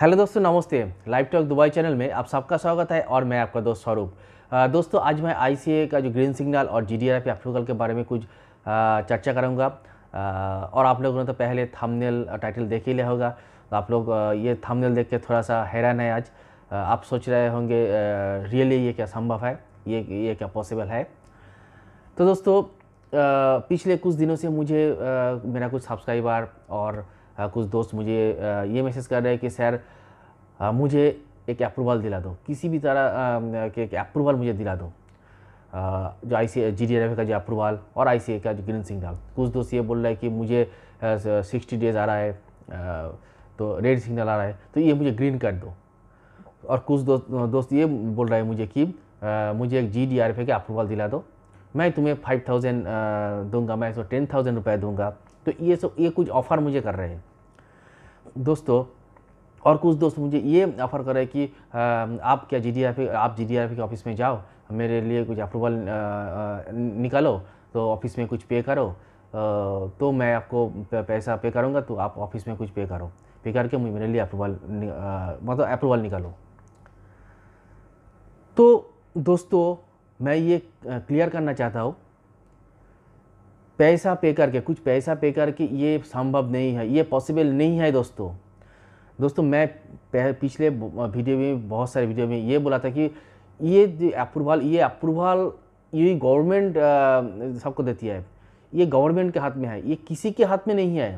hello दोस्तों नमस्ते live talk Dubai channel में आप सबका स्वागत है और मैं आपका दोस्त स्वरूप दोस्तों आज मैं आईसीए का जो ग्रीन सिग्नल और जी डी अप्रूवल के बारे में कुछ चर्चा करूंगा और आप लोगों ने तो पहले थंबनेल टाइटल देख ही लिया होगा तो आप लोग ये थंबनेल देख के थोड़ा सा हैरान है आज आप सोच रहे होंगे रियली ये क्या संभव है ये ये क्या पॉसिबल है तो दोस्तों पिछले कुछ दिनों से मुझे मेरा कुछ सब्सक्राइबर और हाँ, कुछ दोस्त मुझे ये मैसेज कर रहे हैं कि सर मुझे एक अप्रूवल दिला दो किसी भी तरह के एक अप्रूवल मुझे दिला दो जो आई सी जी डी का जो अप्रूवल और आई सी ए का जो ग्रीन सिग्नल कुछ दोस्त ये बोल रहे हैं कि मुझे सिक्सटी डेज आ रहा है तो रेड सिग्नल आ रहा है तो ये मुझे ग्रीन कर दो और कुछ दोस्त दोस्त ये बोल रहा है मुझे कि मुझे एक जी डी आर एफ का अप्रूवल दिला दो मैं तुम्हें फाइव थाउजेंड दूंगा मैं इसको टेन थाउजेंड रुपये दूंगा तो ये सब ये कुछ ऑफ़र मुझे कर रहे हैं दोस्तों और कुछ दोस्त मुझे ये ऑफ़र करे कि आप क्या जी डी आप जी डी के ऑफ़िस में जाओ मेरे लिए कुछ अप्रूवल निकालो तो ऑफ़िस में कुछ पे करो तो मैं आपको पैसा पे करूँगा तो आप ऑफ़िस में कुछ पे करो पे करके मेरे लिए अप्रूवल मतलब अप्रूवल निकालो तो दोस्तों मैं ये क्लियर करना चाहता हूँ पैसा पे करके कुछ पैसा पे करके ये संभव नहीं है ये पॉसिबल नहीं है दोस्तों दोस्तों मैं पिछले वीडियो में बहुत सारे वीडियो में ये बोला था कि ये अप्रूवल ये अप्रूवल ये गवर्नमेंट सबको देती है ये गवर्नमेंट के हाथ में है ये किसी के हाथ में नहीं है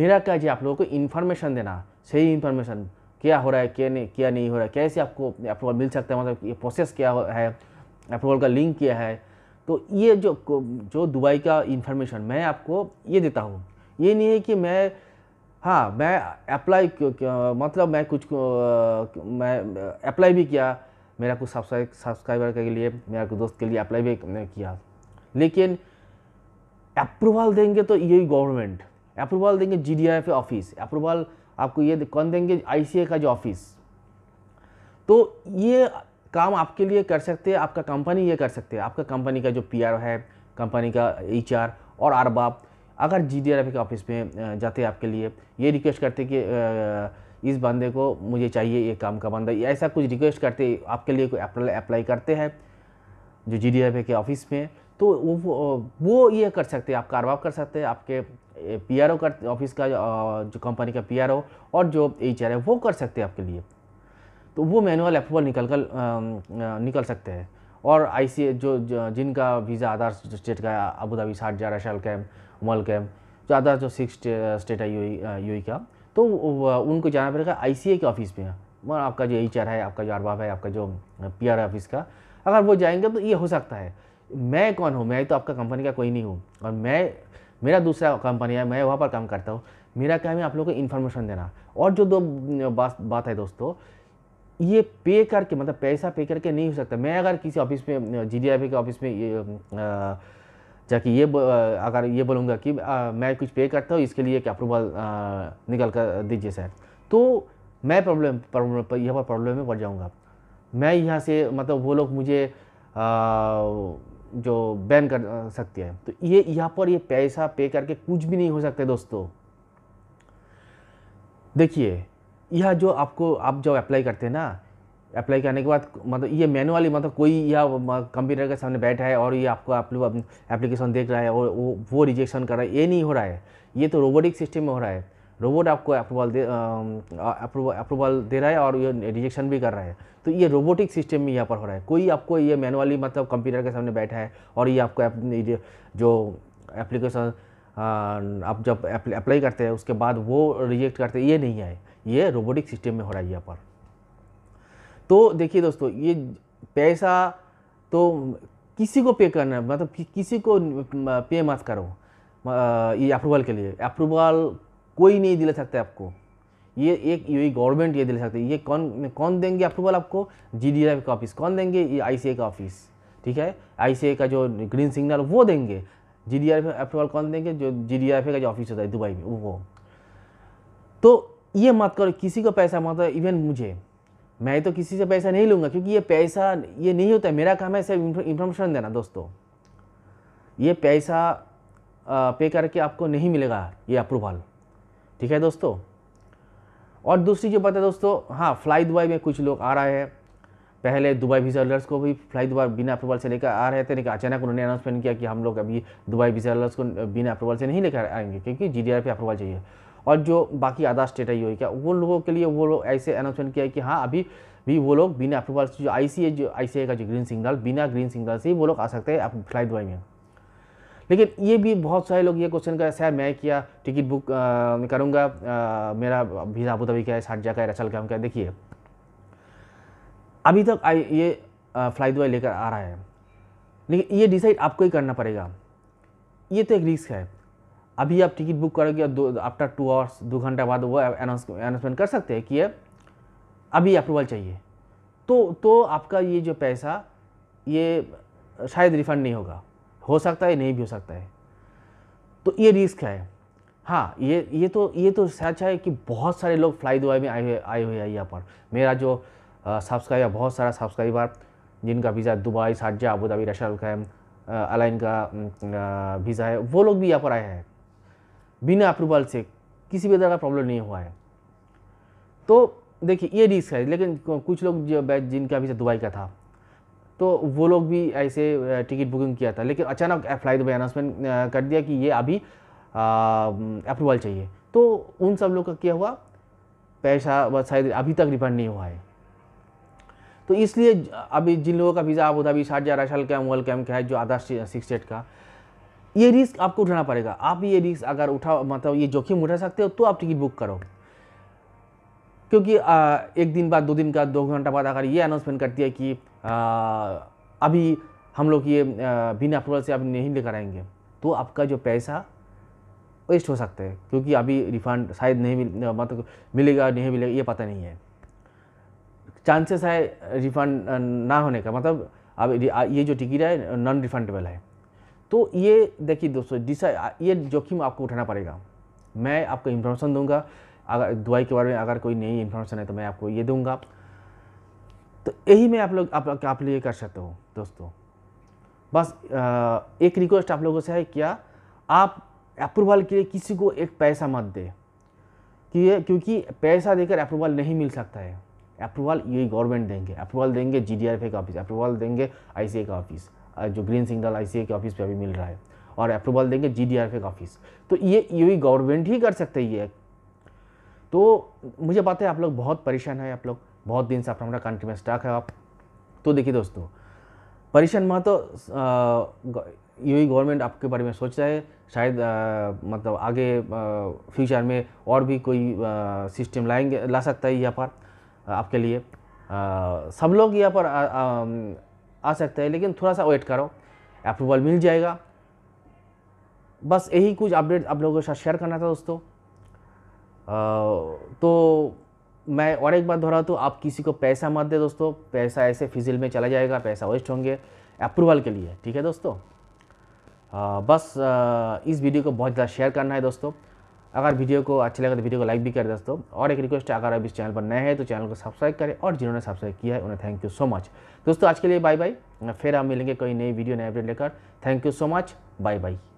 मेरा क्या जी आप लोगों को इन्फॉर्मेशन देना सही इन्फॉर्मेशन क्या हो रहा है क्या नहीं क्या नहीं हो रहा है कैसे आपको अप्रूवल मिल सकता है मतलब ये प्रोसेस क्या है अप्रूवल का लिंक क्या है तो ये जो जो दुबई का इन्फॉर्मेशन मैं आपको ये देता हूँ ये नहीं है कि मैं हाँ मैं अप्लाई मतलब मैं कुछ मैं अप्लाई भी किया मेरा कुछ सब्सक्राइबर के लिए मेरा कुछ दोस्त के लिए अप्लाई भी किया लेकिन अप्रूवल देंगे तो यही गवर्नमेंट अप्रूवल देंगे जी डी ऑफिस अप्रूवल आपको ये कौन देंगे आई का जो ऑफिस तो ये काम आपके लिए कर सकते हैं आपका कंपनी ये कर सकते हैं आपका कंपनी का जो पी है कंपनी का एच और आरबाब अगर जी के ऑफिस में जाते हैं आपके लिए ये रिक्वेस्ट करते कि इस बंदे को मुझे चाहिए ये काम का बंदा ऐसा कुछ रिक्वेस्ट करते आपके लिए कोई अप्लाई करते हैं जो जी के ऑफिस में तो वो, वो ये कर सकते हैं आपका अरबाब कर सकते हैं आपके पी आर ओ कर ऑफिस का जो कंपनी का पी आर ओ और जो एच आर है वो कर सकते हैं आपके लिए तो वो मैनुअल अप्रूवल निकल कर निकल सकते हैं और आई जो, जो जिनका वीज़ा आधार स्टेट का अबू धाबी साठ जा शाल कैम उमल कैम जो आधार जो सिक्स स्टेट है यू e का तो उनको जाना पड़ेगा आई के ऑफिस में मगर आपका जो एच है आपका जो अरबाब है आपका जो पी आर ऑफिस का अगर वो जाएंगे तो ये हो सकता है मैं कौन हूँ मैं तो आपका कंपनी का कोई नहीं हूँ और मैं मेरा दूसरा कंपनी है मैं वहाँ पर काम करता हूँ मेरा काम है आप लोगों को इन्फॉर्मेशन देना और जो दो बात बात है दोस्तों ये पे करके मतलब पैसा पे करके नहीं हो सकता मैं अगर किसी ऑफिस में जी के ऑफिस में ये जाके ये अगर ये बोलूँगा कि आ, मैं कुछ पे करता हूँ इसके लिए एक अप्रूवल निकल कर दीजिए सर तो मैं प्रॉब्लम प्रॉब्लम यहाँ पर प्रॉब्लम में पड़ जाऊँगा मैं यहाँ से मतलब वो लोग मुझे आ, जो बैन कर सकते हैं तो ये यहाँ पर ये पैसा पे करके कुछ भी नहीं हो सकता दोस्तों देखिए यह जो आपको आप जब अप्लाई करते हैं ना अप्लाई करने के बाद मतलब ये मैनुअली मतलब कोई या कंप्यूटर के सामने बैठा है और ये आपको आप लोग एप्लीकेशन देख रहा है और वो वो रिजेक्शन कर रहा है ये नहीं हो रहा है ये तो रोबोटिक सिस्टम में हो रहा है रोबोट आपको अप्रूवल दे अप्रूवल दे रहा है और ये रिजेक्शन भी कर रहा है तो ये रोबोटिक सिस्टम में यहाँ पर हो रहा है कोई आपको ये मैनुअली मतलब कंप्यूटर के सामने बैठा है और ये आपको जो एप्लीकेशन आप जब अप्लाई करते हैं उसके बाद वो रिजेक्ट करते हैं ये नहीं है ये रोबोटिक सिस्टम में हो रहा है यहाँ पर तो देखिए दोस्तों ये पैसा तो किसी को पे करना है मतलब कि, किसी को पे मत करो ये अप्रूवल के लिए अप्रूवल कोई नहीं दिला सकता आपको ये एक ये गवर्नमेंट ये दिला सकती है ये कौन कौन देंगे अप्रूवल आपको जी डी का ऑफिस कौन देंगे ये आई का ऑफिस ठीक है आई का जो ग्रीन सिग्नल वो देंगे जी डी अप्रूवल कौन देंगे जो जी डी का जो ऑफिस होता है दुबई में वो तो ये मत करो किसी को पैसा मत इवन मुझे मैं तो किसी से पैसा नहीं लूँगा क्योंकि ये पैसा ये नहीं होता है मेरा काम है सिर्फ इन्फॉर्मेशन देना दोस्तों ये पैसा पे करके आपको नहीं मिलेगा ये अप्रूवल ठीक है दोस्तों और दूसरी जो बात है दोस्तों हाँ फ्लाई दुबई में कुछ लोग आ रहे हैं पहले दुबई वीज़ा होल्डर्स को भी फ्लाई दुबई बिना अप्रूवल से लेकर आ रहे थे लेकिन अचानक उन्होंने अनाउंसमेंट किया कि हम लोग अभी दुबई वीज़ा होल्डर्स को बिना अप्रूवल से नहीं लेकर आएंगे क्योंकि जी डी पे अप्रूवल चाहिए और जो बाकी आधा स्टेट आई हुई क्या वो लोगों के लिए वो लोग ऐसे अनाउंसमेंट किया है कि हाँ अभी भी वो लोग बिना अप्रूवल से जो आई सी जो आई का जो ग्रीन सिग्नल बिना ग्रीन सिग्नल से वो लोग आ सकते हैं फ्लाइट दुआई में लेकिन ये भी बहुत सारे लोग ये क्वेश्चन कर सर मैं किया टिकट बुक करूँगा मेरा वीज़ा अबू धाबी का है जा का है रचल का है देखिए अभी तक आई ये फ्लाई दुआई लेकर आ रहा है लेकिन ये डिसाइड आपको ही करना पड़ेगा ये तो एक रिस्क है अभी आप टिकट बुक करोगे और आफ्टर टू आवर्स दो घंटा बाद वो अनाउंसमेंट कर सकते हैं कि ये अभी अप्रूवल चाहिए तो तो आपका ये जो पैसा ये शायद रिफ़ंड नहीं होगा हो सकता है नहीं भी हो सकता है तो ये रिस्क है हाँ ये ये तो ये तो सच है कि बहुत सारे लोग फ्लाई दुबई में आए हुए आए हुए हैं यहाँ पर मेरा जो सब्सक्राइबर बहुत सारा सब्सक्राइबर जिनका visa Dubai Sharjah Abu Dhabi रशल का अलाइन का वीज़ा है वो लोग भी यहाँ पर आए हैं बिना अप्रूवल से किसी भी तरह का प्रॉब्लम नहीं हुआ है तो देखिए ये रिस्क है लेकिन कुछ लोग जो जिनका अभी से दुबई का था तो वो लोग भी ऐसे टिकट बुकिंग किया था लेकिन अचानक फ्लाइट दुबई अनाउंसमेंट कर दिया कि ये अभी अप्रूवल चाहिए तो उन सब लोग का क्या हुआ पैसा शायद अभी तक रिफंड नहीं हुआ है तो इसलिए अभी जिन लोगों का वीज़ा आबू धाबी साल का कैम वर्ल्ड कैम का है जो आधा सिक्स स्टेट का ये रिस्क आपको उठाना पड़ेगा आप ये रिस्क अगर उठा मतलब ये जोखिम उठा सकते हो तो आप टिकट बुक करो क्योंकि आ, एक दिन बाद दो दिन का दो घंटा बाद अगर ये अनाउंसमेंट करती है कि आ, अभी हम लोग ये बिना अप्रूवल से अभी नहीं लेकर आएंगे तो आपका जो पैसा वेस्ट हो सकता है क्योंकि अभी रिफंड शायद नहीं मिल मतलब मिलेगा नहीं मिलेगा ये पता नहीं है चांसेस है रिफंड ना होने का मतलब अब ये जो टिकट है नॉन रिफंडेबल है तो ये देखिए दोस्तों डिसा ये जोखिम आपको उठाना पड़ेगा मैं आपको इन्फॉर्मेशन दूंगा अगर दवाई के बारे में अगर कोई नई इन्फॉर्मेशन है तो मैं आपको ये दूंगा तो यही मैं आप लोग आप, आप, आप लिए कर सकते हो दोस्तों बस आ, एक रिक्वेस्ट आप लोगों से है क्या आप अप्रूवल के लिए किसी को एक पैसा मत दे कि क्योंकि पैसा देकर अप्रूवल नहीं मिल सकता है अप्रूवल ये गवर्नमेंट देंगे अप्रूवल देंगे जी का ऑफिस अप्रूवल देंगे आई का ऑफिस जो ग्रीन सिग्नल आई के ऑफिस पे अभी मिल रहा है और अप्रूवल देंगे जी के ऑफिस तो ये ये गवर्नमेंट ही कर सकते ये तो मुझे पता है आप लोग बहुत परेशान है आप लोग बहुत दिन से आप हमारा कंट्री में स्टाक है आप तो देखिए दोस्तों परेशान मत तो ही गवर्नमेंट आपके बारे में सोच रहा है शायद आ, मतलब आगे फ्यूचर में और भी कोई आ, सिस्टम लाएंगे ला सकता है यहाँ पर आपके लिए आ, सब लोग यहाँ पर आ, आ, आ सकता है लेकिन थोड़ा सा वेट करो अप्रूवल मिल जाएगा बस यही कुछ अपडेट आप लोगों के साथ शेयर करना था दोस्तों तो मैं और एक बात दोहरा तो आप किसी को पैसा मत दे दोस्तों पैसा ऐसे फिजिल में चला जाएगा पैसा वेस्ट होंगे अप्रूवल के लिए ठीक है दोस्तों आ, बस आ, इस वीडियो को बहुत ज़्यादा शेयर करना है दोस्तों अगर वीडियो को अच्छा लगे तो वीडियो को लाइक भी करें दोस्तों और एक रिक्वेस्ट है अगर आप इस चैनल पर नए हैं तो चैनल को सब्सक्राइब करें और जिन्होंने सब्सक्राइब किया है उन्हें थैंक यू सो मच दोस्तों आज के लिए बाय बाय फिर हम मिलेंगे कोई नई वीडियो नए अपडेट लेकर thank you so much bye bye